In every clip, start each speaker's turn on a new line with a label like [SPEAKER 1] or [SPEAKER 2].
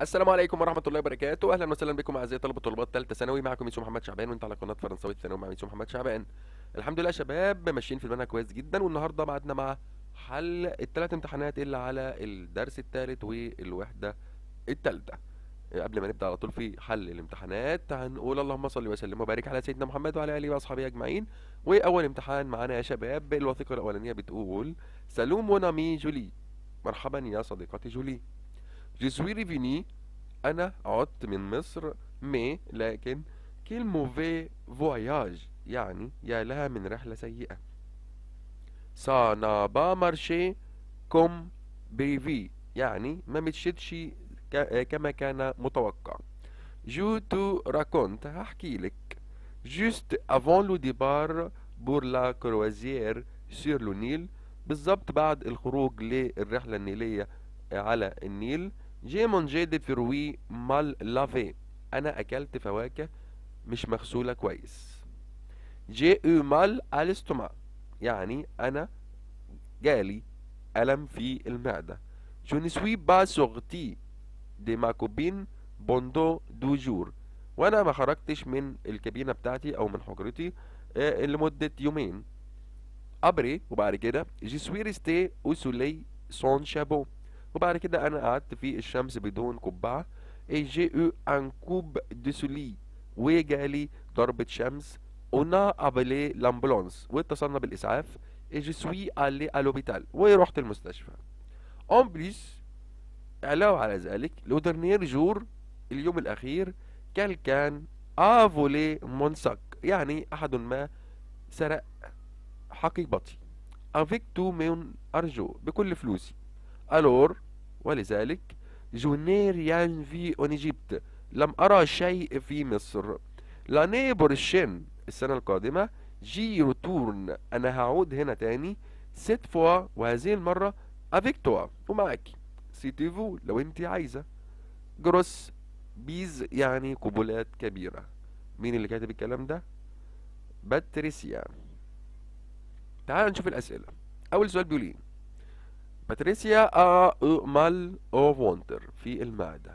[SPEAKER 1] السلام عليكم ورحمه الله وبركاته اهلا وسهلا بكم اعزائي طلبه وطلبات ثالثه ثانوي معكم ميسو محمد شعبان وانت على قناه فرنساوي الثانوي مع ميسو محمد شعبان الحمد لله يا شباب ماشيين في المنهج كويس جدا والنهارده معدنا مع حل الثلاث امتحانات اللي على الدرس الثالث والوحده الثالثه قبل ما نبدا على طول في حل الامتحانات هنقول اللهم صل وسلم وبارك على سيدنا محمد وعلى اله واصحابه اجمعين واول امتحان معانا يا شباب الوثيقه الاولانيه بتقول سلوم ونامي جولي مرحبا يا صديقتي جولي جيسوي ريفيني أنا عدت من مصر مي لكن كل موفي فواياج يعني يا لها من رحلة سيئة سا با مارشي كوم بيفي يعني ما متشدش كما كان متوقع جو تو راكونت هحكي لك جوست افون لو ديبار بور لا كروازير سير لو نيل بالظبط بعد الخروج للرحلة النيلية على النيل جي مونجي دي فروي مال لافي انا اكلت فواكه مش مغسوله كويس جي او مال الستوما يعني انا جالي الم في المعده جو سوي با سورتي دي ماكوبين بوندو دو جور وانا ما خرجتش من الكابينه بتاعتي او من حجرتي آه، لمده يومين ابري وبعد كده جي سوي ريستي او سولي سون شابو وبعد كده انا قعدت في الشمس بدون قبعه اي جي او ان كوب دو سولي وجالي ضربه شمس اونا ابلي لامبلونس واتصلنا بالاسعاف اي جي سوي الي الوبيتال ورحت المستشفى اون بليس علاوه على ذلك لو dernier جور اليوم الاخير كالكان افولي مونساك يعني احد ما سرق حقيبتي افيك تو ميون ارجو بكل فلوسي الور ولذلك جونير ينفي أونيجيبت لم أرى شيء في مصر لا نيبر الشن السنة القادمة جي روتورن أنا هعود هنا تاني سيت فوا وهذه المرة افيكتوا ومعاكي ومعاكي سيتيفو لو أنت عايزة جروس بيز يعني قبلات كبيرة مين اللي كاتب الكلام ده؟ باتريسيا تعال نشوف الأسئلة أول سؤال بيقول إيه؟ باتريسيا ا مال او فونتر في المعدة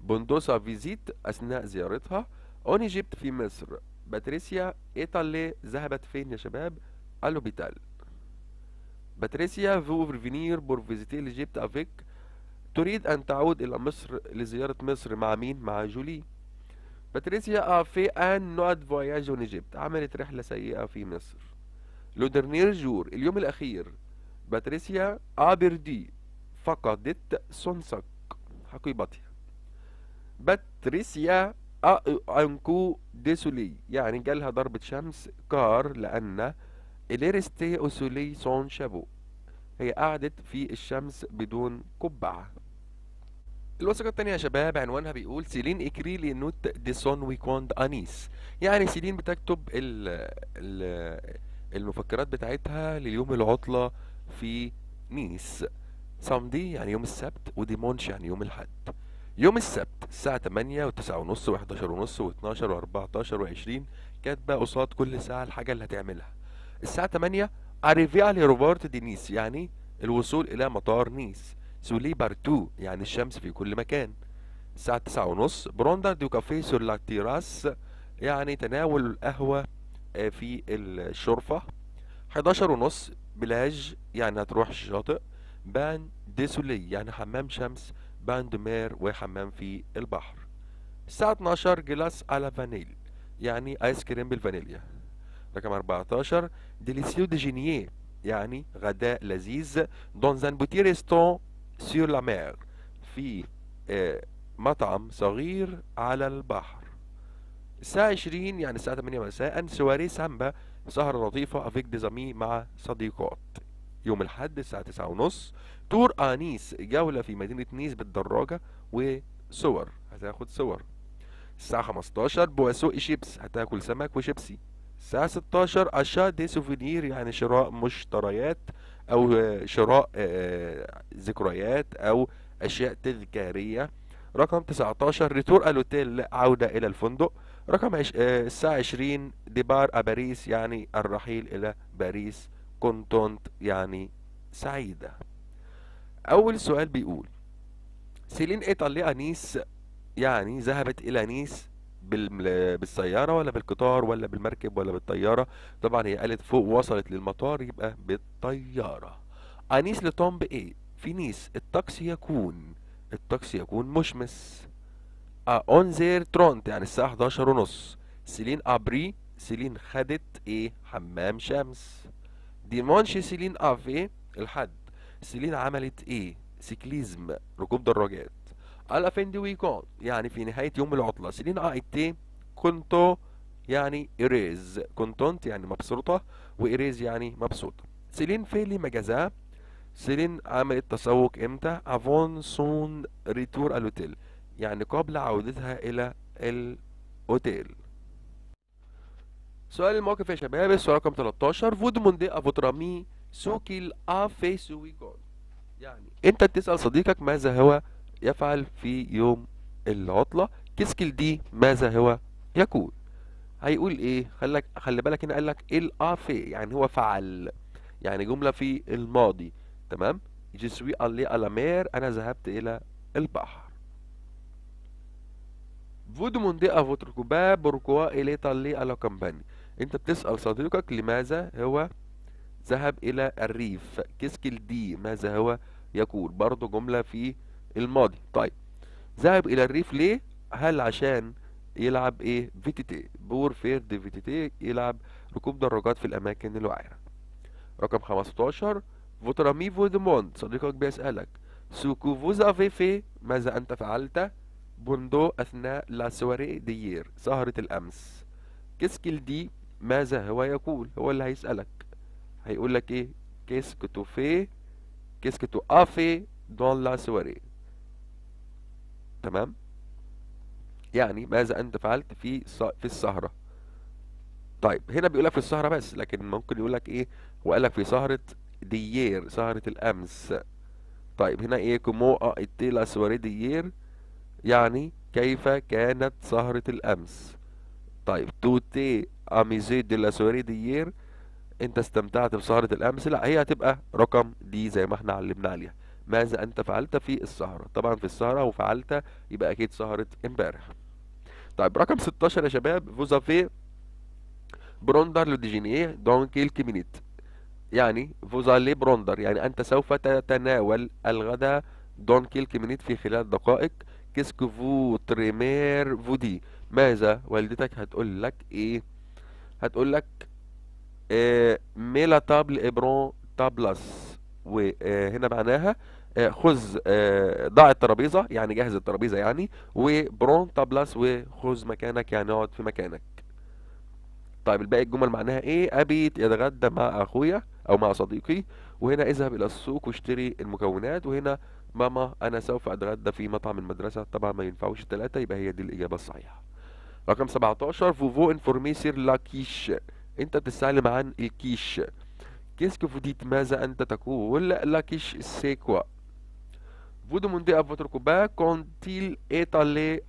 [SPEAKER 1] بندوسا فيزيت أثناء زيارتها اون ايجيبت في مصر باتريسيا ايطالي ذهبت فين يا شباب؟ الوبيتال باتريسيا فو فينير بور فيزيتي ليجيبت افيك تريد أن تعود إلى مصر لزيارة مصر مع مين؟ مع جولي باتريسيا في أن نوت فواياج اون ايجيبت عملت رحلة سيئة في مصر لو dernier جور اليوم الأخير باتريسيا أبردي فقدت سونسك حقيبتها باتريسيا أنكو ديسولي يعني جالها ضربة شمس كار لأن إليرستي أوسولي سون شابو هي قعدت في الشمس بدون قبعة الوثيقة التانية يا شباب عنوانها بيقول سيلين إكري نوت دي سون ويكوند أنيس يعني سيلين بتكتب ال ال المفكرات بتاعتها لليوم العطلة في نيس سامدي يعني يوم السبت وديمونش يعني يوم الحد يوم السبت الساعة 8 و9 ونص و11 ونص و12 و14 و20 كاتبة قصاد كل ساعة الحاجة اللي هتعملها الساعة 8 على روبورت دي نيس يعني الوصول إلى مطار نيس سولي بارتو يعني الشمس في كل مكان الساعة 9 ونص بروندا دو كافيه سور لا تيراس يعني تناول القهوة آه، في الشرفة 11 ونص بلاج يعني هتروح الشاطئ بان دي سولي يعني حمام شمس بان دو مير وحمام في البحر الساعة 12 جلاس على فانيل يعني ايس كريم بالفانيليا رقم 14 ديليسيو دي جينيه يعني غداء لذيذ دون زان بوتي ريستون سور لا مير في آه، مطعم صغير على البحر الساعة 20 يعني الساعة 8 مساء سواري سامبا سهرة لطيفة افيك ديزامي مع صديقات يوم الحد الساعة تسعة ونص تور انيس جولة في مدينة نيس بالدراجة وصور هتاخد صور الساعة 15 بواسو شيبس هتاكل سمك وشيبسي الساعة 16 أشا دي سوفينير يعني شراء مشتريات أو شراء آه، ذكريات أو أشياء تذكارية رقم 19 ريتور الوتيل عودة إلى الفندق رقم عش... آه الساعة 20 ديبار أباريس يعني الرحيل إلى باريس كونتونت يعني سعيدة أول سؤال بيقول سيلين إيطاليا نيس يعني ذهبت إلى نيس بالسيارة ولا بالقطار ولا بالمركب ولا بالطيارة طبعا هي قالت فوق وصلت للمطار يبقى بالطيارة أنيس لتومب إيه في نيس الطقس يكون الطقس يكون مشمس اون زير ترونت يعني الساعة 11 ونص سيلين ابري سيلين خدت ايه حمام شمس ديمونشي سيلين افي الحد سيلين عملت ايه سيكليزم ركوب دراجات الا فين دي ويكون يعني في نهاية يوم العطلة سيلين ايتي كنتو يعني إريز كنتونت يعني مبسوطة وإريز يعني مبسوطة سيلين فيلي مجازاه سيلين عملت تسوق امتى افون سون ريتور الوتيل يعني قبل عودتها إلى الأوتيل سؤال الموقف يا شباب السؤال رقم 13 فودموندي أفوترامي سوكي الأفي سويكون يعني أنت بتسأل صديقك ماذا هو يفعل في يوم العطلة كيسكيل دي ماذا هو يقول هيقول ايه خلك خلي بالك هنا قال لك الافي يعني هو فعل يعني جمله في الماضي تمام جسوي الي مير انا ذهبت الى البحر بوركوا الي طالي ا ألا كامباني أنت بتسأل صديقك لماذا هو ذهب إلى الريف كيسكيل دي ماذا هو يقول برضه جملة في الماضي طيب ذهب إلى الريف ليه؟ هل عشان يلعب إيه؟ فيتيتي بور فير دي فيتيتي يلعب ركوب دراجات في الأماكن الوعرة رقم 15 فوترامي فودموند صديقك بيسألك سوكو فوزافي في ماذا أنت فعلت؟ بوندو أثناء لا سواري ديير سهرة الأمس كيسكيل دي ماذا هو يقول هو اللي هيسألك هيقول لك إيه كيسك تو في كيسك تو أفي دون لا سواري تمام يعني ماذا أنت فعلت في في السهرة طيب هنا بيقول لك في السهرة بس لكن ممكن يقول لك إيه هو قال لك في سهرة ديير سهرة الأمس طيب هنا إيه كومو أ إتي لا سواري ديير يعني كيف كانت سهرة الأمس طيب توتي أميزي دي لا سوري ديير أنت استمتعت بسهرة الأمس لا هي هتبقى رقم دي زي ما احنا علمنا عليها ماذا أنت فعلت في السهرة طبعا في السهرة وفعلت يبقى أكيد سهرة امبارح طيب رقم 16 يا شباب في بروندر لو ديجينيه دونك الكيمينيت يعني فوزالي بروندر يعني أنت سوف تتناول الغداء دونك كيمينيت في خلال دقائق كيسك فو تريمير فودي ماذا والدتك هتقول لك ايه هتقول لك مي آه، ميلا تابل ابرون تابلاس وهنا معناها آه، خذ آه، ضع الترابيزه يعني جهز الترابيزه يعني وبرون تابلاس وخذ مكانك يعني اقعد في مكانك طيب الباقي الجمل معناها ايه ابي يتغدى مع اخويا او مع صديقي وهنا اذهب الى السوق واشتري المكونات وهنا ماما أنا سوف أتغدى في مطعم المدرسة طبعا ما ينفعوش التلاتة يبقى هي دي الإجابة الصحيحة رقم 17 فوفو انفورميسير لا كيش أنت بتستعلم عن الكيش كيسك فوديت ماذا أنت تقول لا كيش سيكوا Vous demandez à votre copain quand il est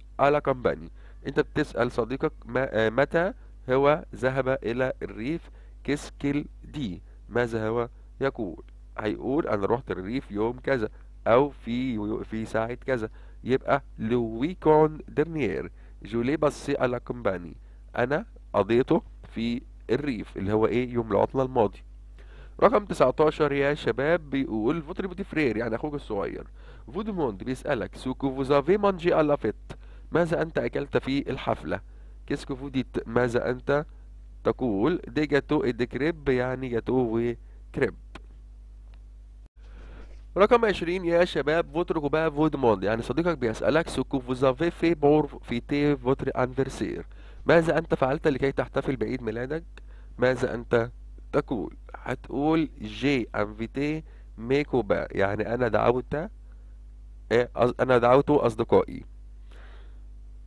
[SPEAKER 1] أنت بتسأل صديقك آه، متى هو ذهب إلى الريف كيسكيل دي ماذا هو يقول هيقول أنا رحت الريف يوم كذا او في في ساعه كذا يبقى لوي كون درنيير جولي باسي الا كومباني انا قضيته في الريف اللي هو ايه يوم العطله الماضي رقم 19 يا شباب بيقول فوتري بوتي فرير يعني اخوك الصغير فودموند بيسالك سوكو فوزافي مانجي الا فيت ماذا انت اكلت في الحفله كيسكو فوديت ماذا انت تقول دي جاتو دي كريب يعني جاتو وكريب رقم 20 يا شباب فوتر كوبا فودموند يعني صديقك بيسألك سكو فوزافي في بور تي فوتر انفرسير ماذا أنت فعلت لكي تحتفل بعيد ميلادك؟ ماذا أنت تقول؟ هتقول جي انفيتي مي كوبا يعني أنا دعوت إيه أنا دعوت أصدقائي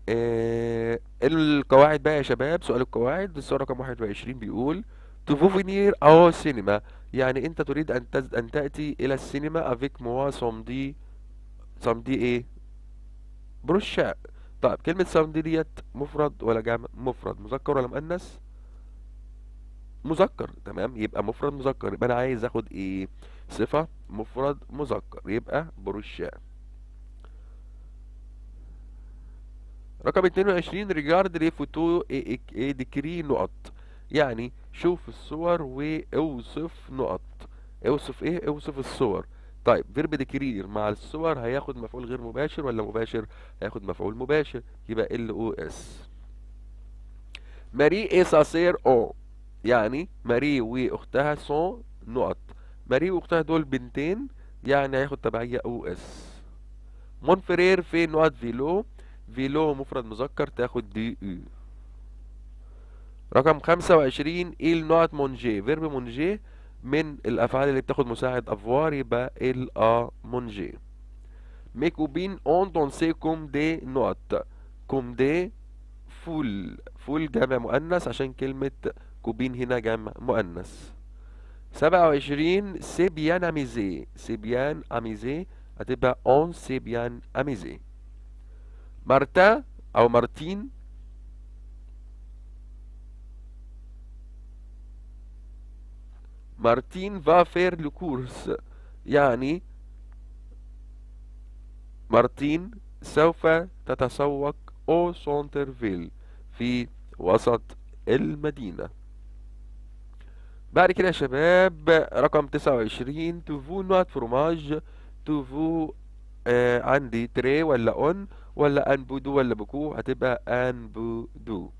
[SPEAKER 1] إيه القواعد بقى يا شباب سؤال القواعد السؤال رقم 21 بيقول تفوفينير أو سينما يعني انت تريد ان تز... ان تاتي الى السينما افيك موا سومدي سومدي ايه بروشا طيب كلمة سومدي ديت مفرد ولا جمع مفرد مذكر ولا مؤنث مذكر تمام يبقى مفرد مذكر يبقى انا عايز اخد ايه صفة مفرد مذكر يبقى بروشا رقم 22 ريجارد لي فوتو اي, اي, اي ديكري نقط يعني شوف الصور واوصف نقط اوصف ايه اوصف الصور طيب فيرب ديكرير مع الصور هياخد مفعول غير مباشر ولا مباشر هياخد مفعول مباشر يبقى ال او اس ماري ساسير او يعني ماري واختها سون نقط ماري واختها دول بنتين يعني هياخد تبعية او اس مونفرير في نقط فيلو فيلو مفرد مذكر تاخد دي او رقم 25 إيل نوت مونجي فيرب مونجي من الأفعال اللي بتاخد مساعد أفوار يبقى إل أ مونجي ميكوبين أون دونسي كوم دي نوت كوم دي فول فول جمع مؤنث عشان كلمة كوبين هنا جمع مؤنث سبعة وعشرين بيان أميزي سي بيان أميزي هتبقى أون سي بيان أميزي مارتا أو مارتين مارتين فا فير لكورس يعني مارتين سوف تتسوق أو سونترفيل في وسط المدينة بعد كده يا شباب رقم تسعة وعشرين تفو نوات فرماج تفو آه عندي تري ولا اون ولا أن بودو ولا بكو هتبقى أن بودو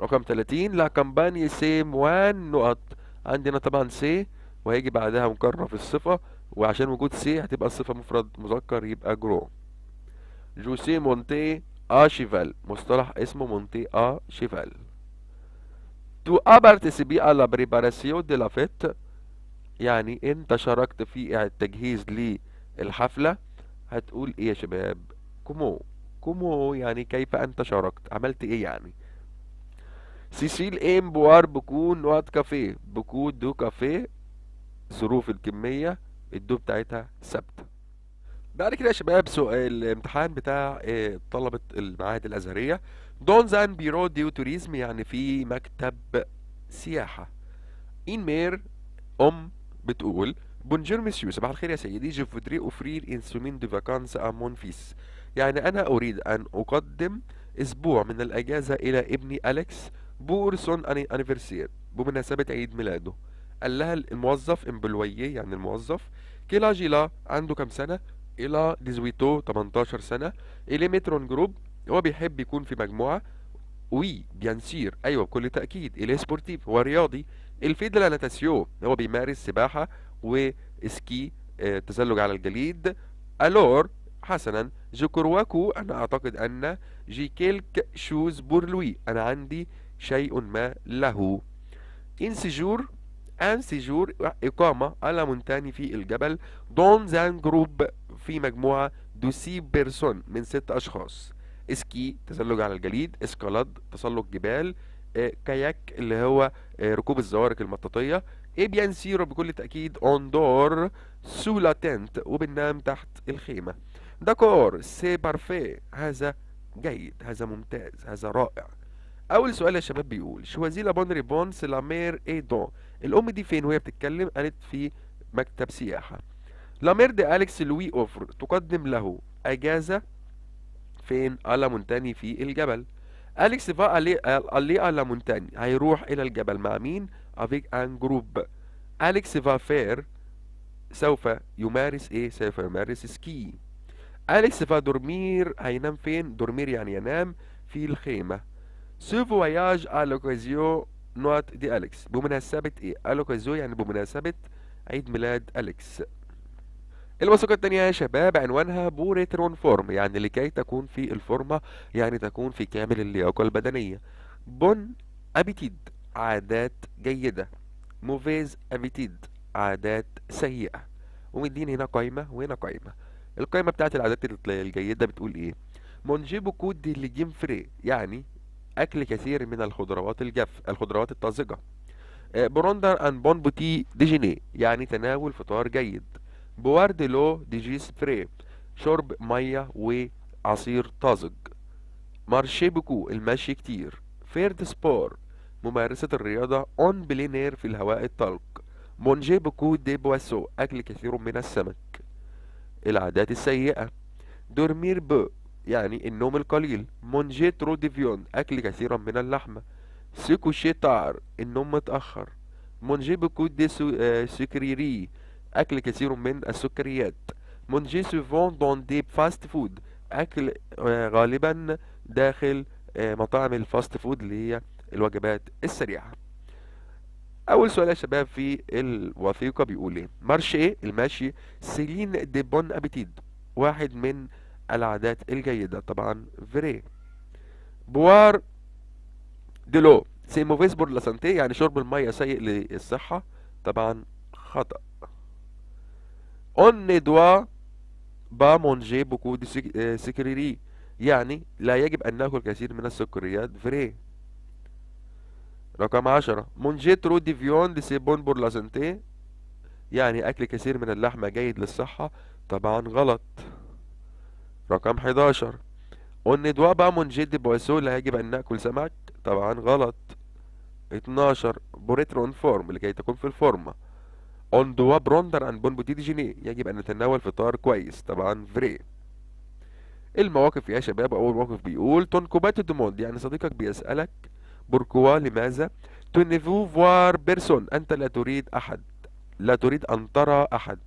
[SPEAKER 1] رقم تلاتين لا كامباني سي موان نقط عندنا طبعا سي وهيجي بعدها مجرف الصفة وعشان وجود سي هتبقى الصفة مفرد مذكر يبقى جرو جوسي مونتي آشيفال مصطلح اسمه مونتي آشيفال تو أبارتسبي على بريباراسيو دي لافيت يعني انت شاركت في التجهيز للحفلة هتقول ايه يا شباب كومو كومو يعني كيف انت شاركت عملت ايه يعني سيسيل ام بوار بكون وات كافيه بكون دو كافيه ظروف الكمية الدو بتاعتها ثابتة بعد كده يا شباب سؤال الامتحان بتاع آه، طلبة المعاهد الأزهرية دون زان بيرو ديو توريزم يعني في مكتب سياحة إن مير أم بتقول بونجور مسيو صباح الخير يا سيدي جو فودري أوفرير إن سومين دو فاكانس أ مون فيس يعني أنا أريد أن أقدم أسبوع من الأجازة إلى ابني أليكس بورسون انيفرسير بمناسبة عيد ميلاده قال لها الموظف امبلوي يعني الموظف كيلا جيلا عنده كم سنة إلى ديزويتو 18 سنة إلي مترون جروب هو بيحب يكون في مجموعة وي بيان سير أيوة بكل تأكيد إلي سبورتيف هو رياضي الفيد لاناتاسيو هو بيمارس سباحة وسكي آه، تزلج على الجليد ألور حسنا جو كرواكو أنا أعتقد أن جي كيلك شوز بورلوي أنا عندي شيء ما له إن أن سيجور إقامة على مونتاني في الجبل دون زان جروب في مجموعة دو سي بيرسون من ست أشخاص اسكي تزلج على الجليد اسكالاد تسلق جبال كاياك eh, اللي هو eh, ركوب الزوارق المطاطية اي بيان سيرو بكل تأكيد اون دور سو لا تنت وبننام تحت الخيمة داكور سي بارفي هذا جيد هذا ممتاز هذا رائع اول سؤال يا شباب بيقول شوازيلا لا بون سلامير اي دون الام دي فين وهي بتتكلم قالت في مكتب سياحه دي أليكس لوي أوفر تقدم له أجازة فين؟ على مونتاني في الجبل أليكس فا ألي على مونتاني هيروح إلى الجبل مع مين؟ أفيك أن جروب أليكس فا فير سوف يمارس إيه؟ سوف يمارس سكي أليكس فا دورمير هينام فين؟ دورمير يعني ينام في الخيمة سو فواياج ا لوكازيو نوات دي أليكس بمناسبة إيه؟ ا لوكازيو يعني بمناسبة عيد ميلاد أليكس الوثيقة التانية يا شباب عنوانها بوريترون فورم يعني لكي تكون في الفورمة يعني تكون في كامل اللياقة البدنية بون أبيتيد عادات جيدة موفيز أبيتيد عادات سيئة ومدين هنا قايمة وهنا قايمة القايمة بتاعت العادات الجيدة بتقول إيه مونجيبو كود ليجيم فري يعني أكل كثير من الخضروات الجاف الخضروات الطازجة آه، بروندر أن بون بوتي ديجيني يعني تناول فطار جيد بوارد لو ديجي سبري شرب مية وعصير طازج مارشي بكو المشي كتير فيرد سبور ممارسة الرياضة اون بلينير في الهواء الطلق مونجي بكو دي بواسو أكل كثير من السمك العادات السيئة دورمير بو يعني النوم القليل مونجيترو ديفيون أكل كثيرا من اللحمة سيكوشي تار النوم متأخر مونجي بوكو دي سو... آه، سكريري أكل كثير من السكريات مونجي سوفون دون دي فاست فود أكل آه، غالبا داخل آه، مطاعم الفاست فود اللي هي الوجبات السريعة أول سؤال يا شباب في الوثيقة بيقول إيه مارشي الماشي سيلين دي بون أبيتيد واحد من العادات الجيدة طبعا فري بوار دلو سي موفيس بور لسانتي يعني شرب المية سيء للصحة طبعا خطأ اون دوا با مونجي بوكو دي سكريري يعني لا يجب أن نأكل كثير من السكريات فري رقم عشرة مونجي ترو دي فيون دي سي بون بور لسانتي يعني أكل كثير من اللحمة جيد للصحة طبعا غلط رقم 11 وندوابا منجد بواسول يجب أن نأكل سمك طبعا غلط 12 بوريترون فورم لكي تكون في الفورمة اون دوا بروندر ان بون بوتيدي جيني يجب أن نتناول فطار كويس طبعا فري المواقف يا شباب أول موقف بيقول تون كوبات دوموند يعني صديقك بيسألك بوركوا لماذا تونيفو فوار بيرسون أنت لا تريد أحد لا تريد أن ترى أحد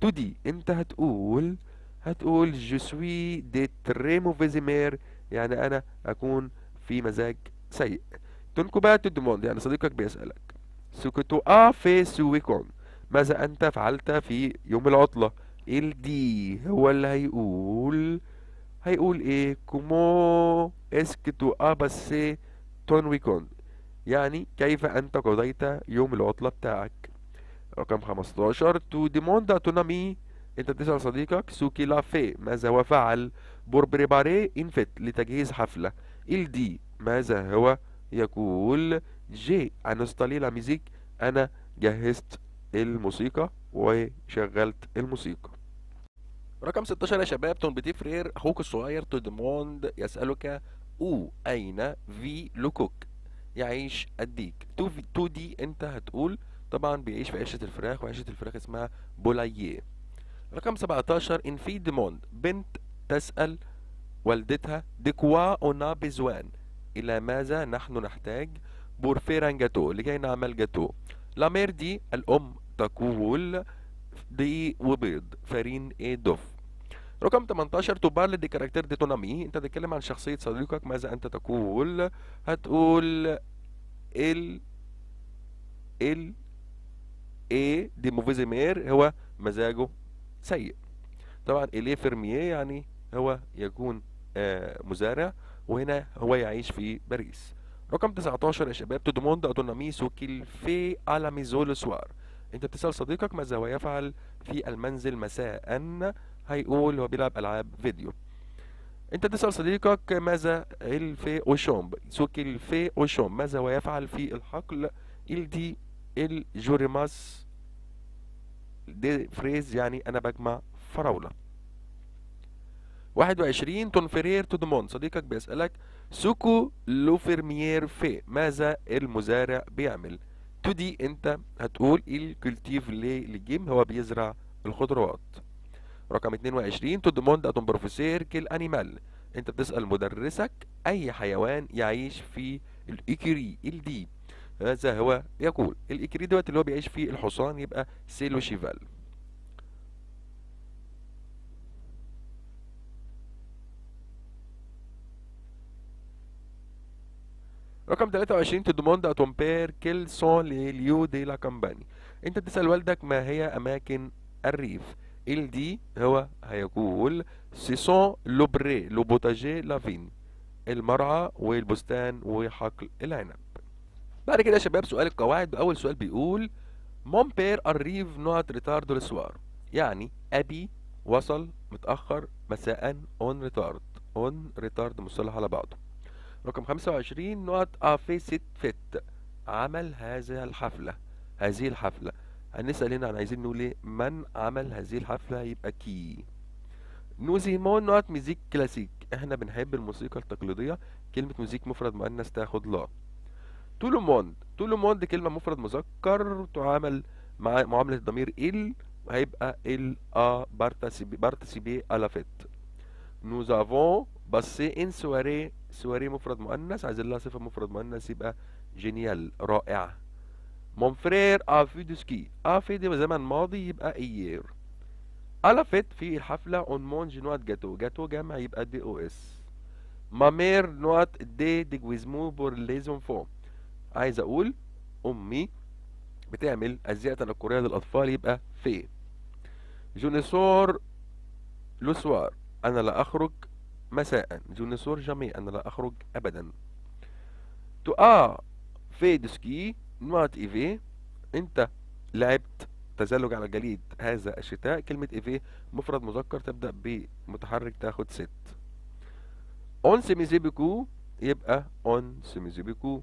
[SPEAKER 1] تودي أنت هتقول هتقول جو سوي دي تري موفيزي مير يعني انا اكون في مزاج سيء تو دوموند يعني صديقك بيسألك سكتو ا آه في سويكون ماذا انت فعلت في يوم العطلة الدي هو اللي هيقول هيقول ايه كومو اسكتو ا آه بس تون ويكون يعني كيف انت قضيت يوم العطلة بتاعك رقم 15 تو ديموندا تونامي انت بتسأل صديقك سوكي لا في ماذا هو فعل بور بريباري انفيت لتجهيز حفلة ال دي ماذا هو يقول جي انستالي لا ميزيك انا جهزت الموسيقى وشغلت الموسيقى رقم 16 يا شباب تون بيتي فرير اخوك الصغير تودموند يسألك او اين في لوكوك يعيش اديك تو, في تو دي انت هتقول طبعا بيعيش في عشه الفراخ وعشه الفراخ اسمها بولاييه رقم 17 ان في ديموند بنت تسأل والدتها ديكوا اونا بزوان إلى ماذا نحن نحتاج بورفيران جاتو لكي نعمل جاتو لا مير دي الأم تقول دي وبيض فارين ايه دوف رقم 18 تبال دي كاركتير دي تونامي انت تتكلم عن شخصية صديقك ماذا انت تقول هتقول ال ال ايه دي موفيزيمير هو مزاجه سيء طبعا إليه فيرمييه يعني هو يكون آه، مزارع وهنا هو يعيش في باريس رقم 19 يا شباب تودموند أوتونوميسو في على ميزول سوار انت بتسأل صديقك ماذا هو يفعل في المنزل مساء هيقول هو بيلعب ألعاب فيديو انت تسأل صديقك ماذا في اوشومب سوكي في اوشومب ماذا هو يفعل في الحقل الدي الجوريماس دي فريز يعني انا بجمع فراوله 21 تونفرير تو دمون صديقك بيسألك سوكو لو فيرميير في ماذا المزارع بيعمل تو دي انت هتقول إيه الكولتيف لي لجيم هو بيزرع الخضروات رقم 22 تو دموند اتون بروفيسير كيل انيمال انت بتسأل مدرسك اي حيوان يعيش في الايكوري الديب هذا هو يقول الإكري دوت اللي هو بيعيش فيه الحصان يبقى سيلو شيفال رقم 23 تدموند اتومبير كيل سون ليو دي لا كامباني انت تسأل والدك ما هي اماكن الريف ال دي هو هيقول سيسون لوبري لا لافين المرعى والبستان وحقل العنب بعد كده يا شباب سؤال القواعد اول سؤال بيقول مون بير اريف نوت ريتارد لسوار يعني ابي وصل متاخر مساء اون ريتارد اون ريتارد مصطلح على بعضه رقم 25 نوت افيست فيت عمل هذه الحفله هذه الحفله هنسال هنا عايزين نقول ايه من عمل هذه الحفله يبقى كي مون نوت ميزيك كلاسيك احنا بنحب الموسيقى التقليديه كلمه موزيك مفرد مؤنث تاخد لا تو لو موند تو لو موند كلمه مفرد مذكر تعامل مع معامله الضمير ال هيبقى ال ا بارتيسيبي بارتيسيبي الافيت نوز افون باسي ان سواري سواري مفرد مؤنث عايزين لها صفه مفرد مؤنث يبقى جينيال رائع مون فرير افي دو سكي افي دي زمن ماضي يبقى ايير الافيت في الحفله اون مونج نوات جاتو جاتو جمع يبقى دي او اس مامير نوات دي ديجويزمو بور ليزون فوم عايز اقول امي بتعمل ازياء تنكريه للاطفال يبقى في جونيسور لوسوار انا لا اخرج مساء جونيسور جامي انا لا اخرج ابدا تو ا آه، في دسكي نوات ايفي انت لعبت تزلج على الجليد هذا الشتاء كلمة ايفي مفرد مذكر تبدأ بمتحرك تاخد ست اون سيميزيبيكو يبقى اون سيميزيبيكو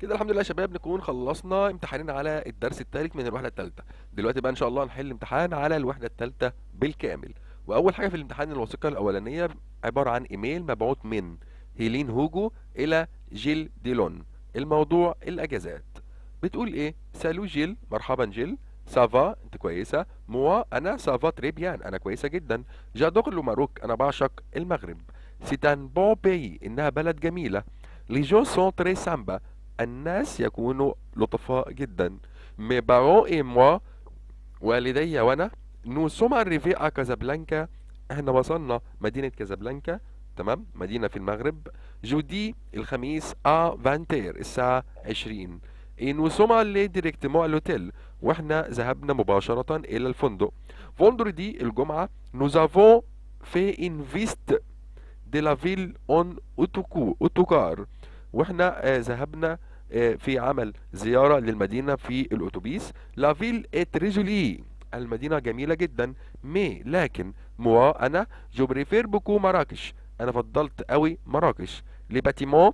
[SPEAKER 1] كده الحمد لله يا شباب نكون خلصنا امتحانين على الدرس الثالث من الوحده الثالثه دلوقتي بقى ان شاء الله هنحل امتحان على الوحده الثالثه بالكامل واول حاجه في الامتحان الوثيقه الاولانيه عباره عن ايميل مبعوث من هيلين هوجو الى جيل ديلون الموضوع الاجازات بتقول ايه سالو جيل مرحبا جيل سافا انت كويسه موا انا سافا تريبيان انا كويسه جدا جادوغ لو ماروك انا بعشق المغرب سيتان بون بي انها بلد جميله لي جو سون تري سامبا الناس يكونوا لطفاء جدا مي بارون اي موا والدي وانا نو سوم اريفي ا كازابلانكا احنا وصلنا مدينة كازابلانكا تمام مدينة في المغرب جودي الخميس ا فانتير الساعة 20 اي نو سوم لي ديريكتمون لوتيل واحنا ذهبنا مباشرة الى الفندق فوندردي الجمعة نو افون في انفيست دي لا فيل اون اوتوكو اوتوكار واحنا آه، ذهبنا آه آه، في عمل زيارة للمدينة في الأتوبيس لافيل ات ريجولي المدينة جميلة جدا مي لكن موا أنا جو بريفير بوكو مراكش أنا فضلت قوي مراكش لباتيمون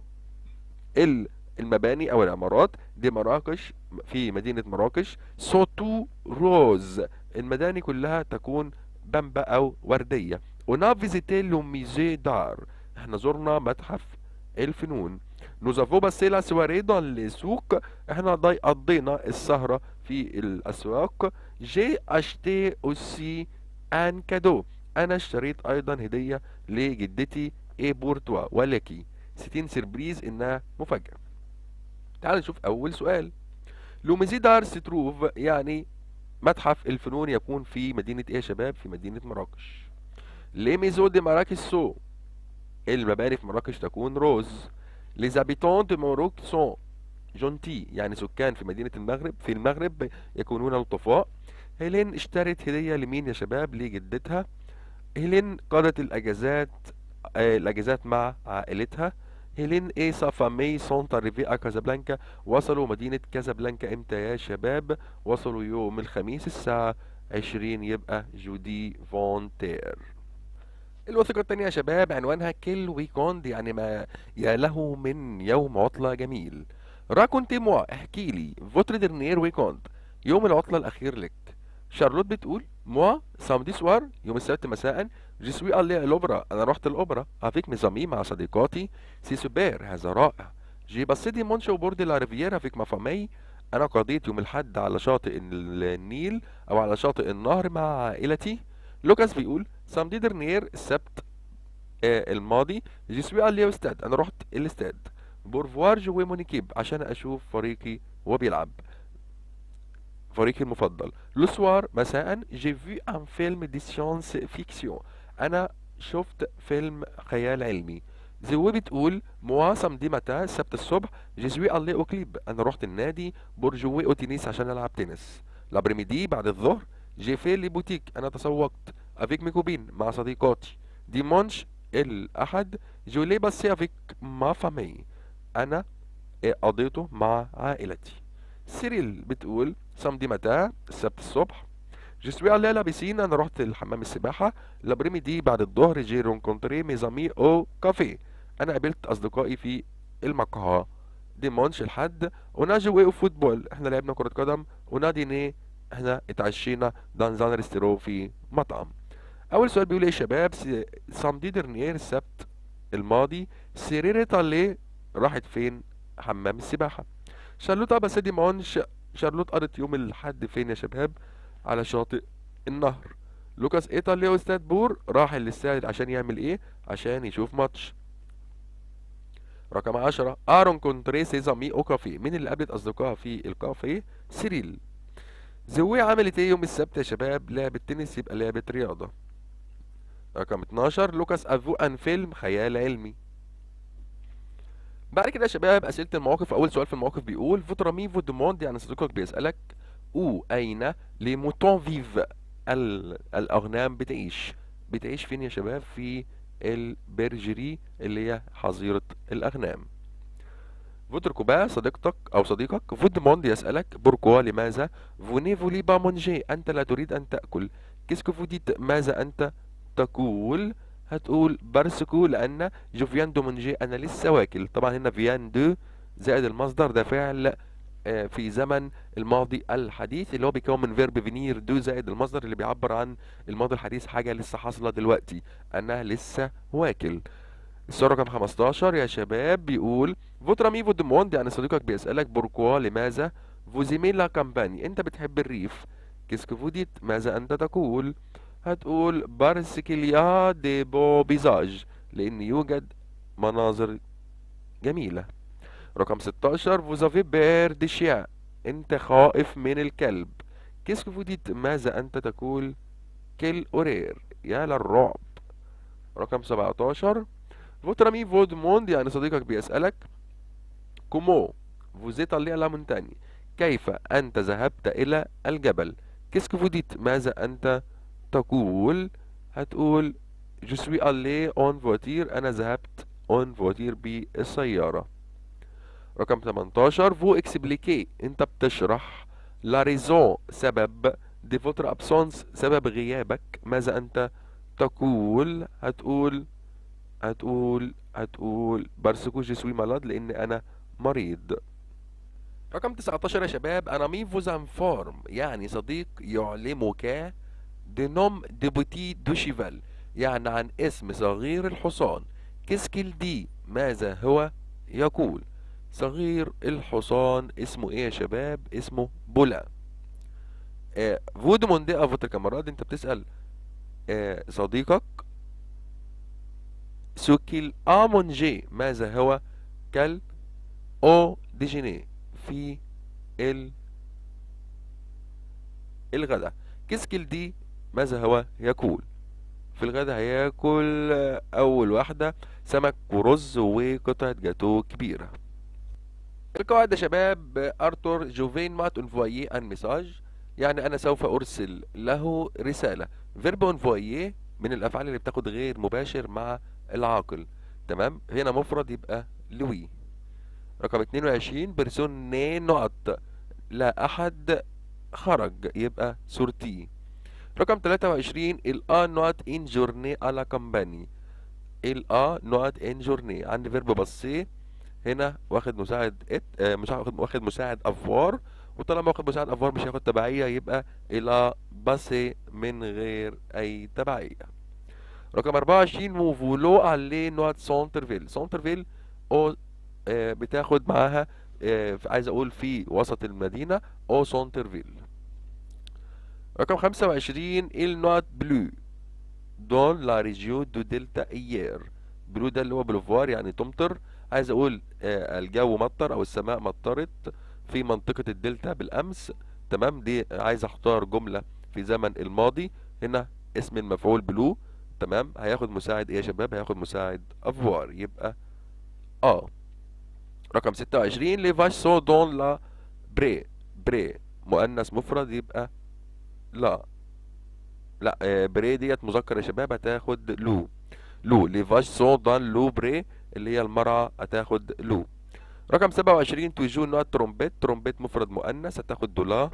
[SPEAKER 1] المباني أو العمارات دي مراكش في مدينة مراكش سوتو روز المباني كلها تكون بامبا أو وردية ونا فيزيتي لو ميزي دار احنا زرنا متحف الفنون Nous avons passé la soirée dans les souks. احنا قضينا السهرة في الأسواق. J'ai acheté aussi un cadeau. أنا اشتريت أيضا هدية لجدتي اي بورتوا ولكي ستين سيربريز إنها مفاجأة. تعال نشوف أول سؤال. لوميزيدار ستروف يعني متحف الفنون يكون في مدينة إيه يا شباب؟ في مدينة مراكش. لي ميزو دي مراكش سو. المباني في مراكش تكون روز. Les habitants de Maroc sont جونتي يعني سكان في مدينة المغرب في المغرب يكونون لطفاء هيلين اشترت هدية لمين يا شباب لجدتها هيلين قضت الأجازات آه الأجازات مع عائلتها هيلين اي سافامي سانتا ريفيا كازابلانكا وصلوا مدينة كازابلانكا امتى يا شباب وصلوا يوم الخميس الساعة عشرين يبقى جودي فونتير الوثيقة التانية يا شباب عنوانها كل ويكوند يعني ما يا له من يوم عطلة جميل راكونتي موا احكي لي فوتر درنير ويكوند يوم العطلة الأخير لك شارلوت بتقول موا سامدي سوار يوم السبت مساء جي سوي ألي الأوبرا أنا رحت الأوبرا أفيك ميزامي مع صديقاتي سي سوبر هذا رائع جي بسيدي مونشا وبوردي لا افيك فيك فامي أنا قضيت يوم الحد على شاطئ النيل أو على شاطئ النهر مع عائلتي لوكاس بيقول سام دي درنير السبت آه الماضي جي سوي على استاد انا رحت الاستاد بورفوار جوي مونيكيب عشان اشوف فريقي وبيلعب فريقي المفضل لو سوار مساء جي في ان فيلم دي سيونس فيكسيون انا شفت فيلم خيال علمي زوي بتقول مواسم دي متى السبت الصبح جيزوي او اوكليب انا رحت النادي برجوي اوتينيس عشان العب تنس لابريميدي بعد الظهر جيفي لي بوتيك أنا تسوقت افيك ميكوبين مع صديقاتي ديمونش الأحد جولي باسي افيك ما فامي أنا قضيته مع عائلتي سيريل بتقول صمدي متى السبت الصبح Je سوي على à la أنا رحت الحمام السباحة لابريمي دي بعد الظهر جي رونكونتري ميزامي أو كافي أنا قابلت أصدقائي في المقهى ديمونش الحد وناجي وقف فوتبول احنا لعبنا كرة قدم ونادي نيه احنا اتعشينا دانزان ريسترو في مطعم اول سؤال بيقول ايه يا شباب سامدي درنيير السبت الماضي سيريري طالي راحت فين حمام السباحه شارلوت ابا سيدي معون شارلوت قضت يوم الاحد فين يا شباب على شاطئ النهر لوكاس ايطاليا واستاد بور راح للساحل عشان يعمل ايه عشان يشوف ماتش رقم عشرة ارون كونتري سيزامي اوكافي مين اللي قابلت اصدقائها في الكافيه سيريل زوي عملت ايه يوم السبت يا شباب لعبة تنس يبقى لعبة رياضة رقم 12 لوكاس افو ان فيلم خيال علمي بعد كده يا شباب اسئله المواقف اول سؤال في المواقف بيقول فوتر مي فو دوموند يعني صديقك بيسالك او اين لي موتون فيف الاغنام بتعيش بتعيش فين يا شباب في البرجري اللي هي حظيره الاغنام فوتركو بقى صديقتك أو صديقك فود demande يسألك بوركوا لماذا فوني فولي با مونجي أنت لا تريد أن كيسكو فوديت ماذا أنت تقول هتقول بارسكو لأن جو فيان دو مونجي أنا لسه واكل طبعا هنا فيان دو زائد المصدر ده فعل آه، في زمن الماضي الحديث اللي هو بيكون من فيرب فينير دو زائد المصدر اللي بيعبر عن الماضي الحديث حاجة لسه حاصلة دلوقتي أنا لسه واكل السؤال رقم 15 يا شباب بيقول فوتر اميفو دوموند يعني صديقك بيسألك بوركوا لماذا فوزيمي لا كامباني انت بتحب الريف كيسكفوديت فوديت ماذا انت تقول هتقول بارسكيليا دي بو بيزاج لان يوجد مناظر جميلة رقم 16 فوزافي بير دي شيا انت خائف من الكلب كيسكفوديت فوديت ماذا انت تقول كيل اورير يا للرعب رقم 17 فوترامي فود موند يعني صديقك بيسألك كومو فوزيت لي لا مونتاني كيف أنت ذهبت إلى الجبل كيسك فوديت ماذا أنت تقول هتقول جو سوي ألي أون فواتير أنا ذهبت أون فواتير بالسيارة رقم 18 فو اكسبليكي أنت بتشرح لا ريزون سبب دي فوتر أبسونس سبب غيابك ماذا أنت تقول هتقول هتقول هتقول جي جسوي مالاد لان انا مريض رقم 19 يا شباب انا مي فوز فورم يعني صديق يعلمك دنوم ديبوتي دوشيفال يعني عن اسم صغير الحصان كسكيل دي ماذا هو يقول صغير الحصان اسمه ايه يا شباب اسمه بولا آه فودمون دي افوتر كامراد انت بتسأل آه، صديقك سوكيل جي ماذا هو كال أو ديجيني إيه. في ال الغداء كيسكيل دي ماذا هو يأكل في الغداء هياكل أول واحدة سمك ورز وقطعة جاتو كبيرة القواعد يا شباب أرتور جوفين مات انفوايي أن ميساج يعني أنا سوف أرسل له رسالة فيرب انفوايي من الأفعال اللي بتاخد غير مباشر مع العاقل تمام هنا مفرد يبقى لوي رقم 22 ني نقط لا احد خرج يبقى سورتي رقم 23 الآ نوت ان جورني على كمباني الآ نوت ان جورني عندي فيرب بصي هنا واخد مساعد ات آه واخد واخد مساعد افوار وطالما واخد مساعد افوار مش هياخد تبعيه يبقى الى باسي من غير اي تبعيه رقم 24 موفولو علي عليه سونترفيل سونترفيل او آه، بتاخد معاها آه، عايز اقول في وسط المدينه او سونترفيل رقم 25 نوات بلو دون لا ريجيو دو دلتا ايير بلو ده اللي هو بلوفوار يعني تمطر عايز اقول آه، الجو مطر او السماء مطرت في منطقه الدلتا بالامس تمام دي عايز اختار جمله في زمن الماضي هنا اسم المفعول بلو تمام هياخد مساعد ايه يا شباب هياخد مساعد افوار يبقى اه رقم 26 لي سو دون لا بري بري مؤنث مفرد يبقى لا لا آه، بري ديت مذكر يا شباب هتاخد لو لو لي سو دون لو بري اللي هي المرأة هتاخد لو رقم 27 توجو نوع ترومبيت ترومبيت مفرد مؤنث هتاخد دولا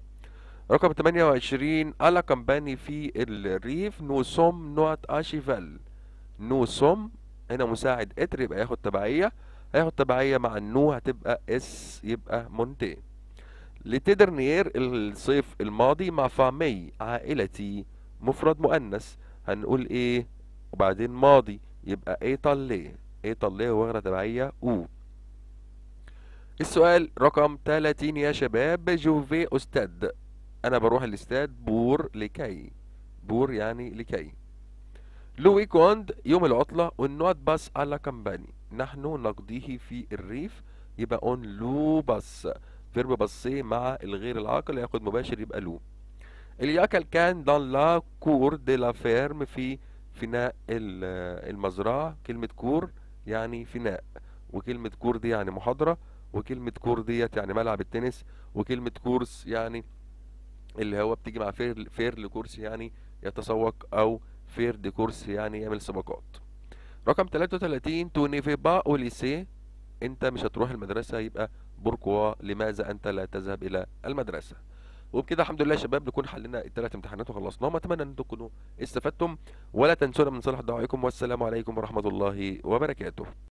[SPEAKER 1] رقم 28 ألا كمباني في الريف نوسوم نوت أشيفال نوسوم هنا مساعد اتر يبقى ياخد تبعية هياخد تبعية مع النو هتبقى اس يبقى مونتي لتدرنير الصيف الماضي مع فامي عائلتي مفرد مؤنث هنقول ايه وبعدين ماضي يبقى ايه طلي ايه طلي واخدة تبعية او السؤال رقم 30 يا شباب جوفي أستاذ انا بروح الاستاد بور لكي بور يعني لكي لو ويكوند يوم العطلة ونوت باس على كامباني نحن نقضيه في الريف يبقى اون لو باس فيرب باسي مع الغير العاقل ياخد مباشر يبقى لو الياكل كان دان لا كور دي لا فيرم في فناء المزرعة كلمة كور يعني فناء وكلمة كور دي يعني محاضرة وكلمة كور ديت يعني ملعب التنس وكلمة كورس يعني اللي هو بتيجي مع فير فير لكورس يعني يتسوق او فير دي كورس يعني يعمل سباقات رقم 33 تو نيفي با اوليسي انت مش هتروح المدرسه يبقى بوركوا لماذا انت لا تذهب الى المدرسه وبكده الحمد لله يا شباب نكون حلينا الثلاث امتحانات وخلصناهم اتمنى ان تكونوا استفدتم ولا تنسونا من صالح دعائكم والسلام عليكم ورحمه الله وبركاته